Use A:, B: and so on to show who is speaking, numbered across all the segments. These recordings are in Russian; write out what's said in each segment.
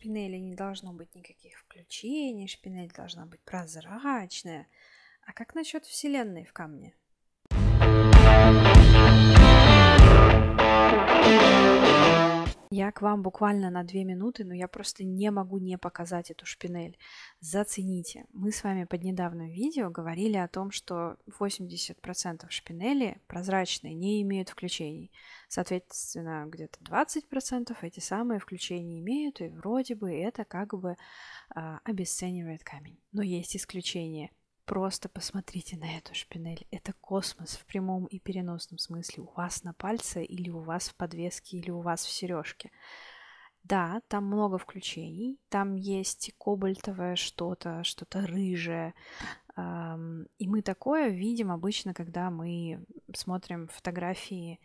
A: шпинели не должно быть никаких включений, шпинель должна быть прозрачная. А как насчет Вселенной в камне? Я к вам буквально на две минуты, но я просто не могу не показать эту шпинель. Зацените. Мы с вами под недавним видео говорили о том, что 80% шпинели прозрачные, не имеют включений. Соответственно, где-то 20% эти самые включения имеют, и вроде бы это как бы а, обесценивает камень. Но есть исключения – Просто посмотрите на эту шпинель. Это космос в прямом и переносном смысле. У вас на пальце или у вас в подвеске или у вас в сережке. Да, там много включений, там есть кобальтовое что-то, что-то рыжее. И мы такое видим обычно, когда мы смотрим фотографии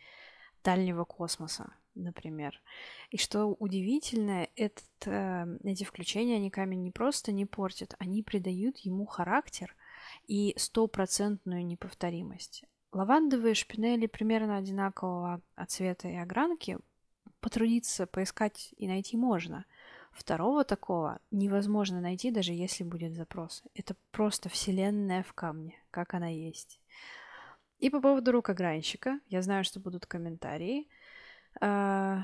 A: дальнего космоса, например. И что удивительно, этот, э, эти включения, они камень не просто не портят, они придают ему характер – и стопроцентную неповторимость. Лавандовые шпинели примерно одинакового цвета и огранки потрудиться поискать и найти можно. Второго такого невозможно найти, даже если будет запрос. Это просто вселенная в камне, как она есть. И по поводу рук огранщика, я знаю, что будут комментарии. А,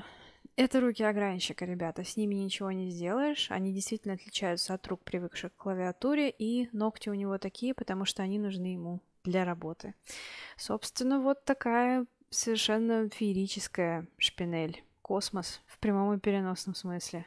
A: это руки огранщика, ребята, с ними ничего не сделаешь. Они действительно отличаются от рук, привыкших к клавиатуре, и ногти у него такие, потому что они нужны ему для работы. Собственно, вот такая совершенно
B: феерическая шпинель. Космос в прямом и переносном смысле.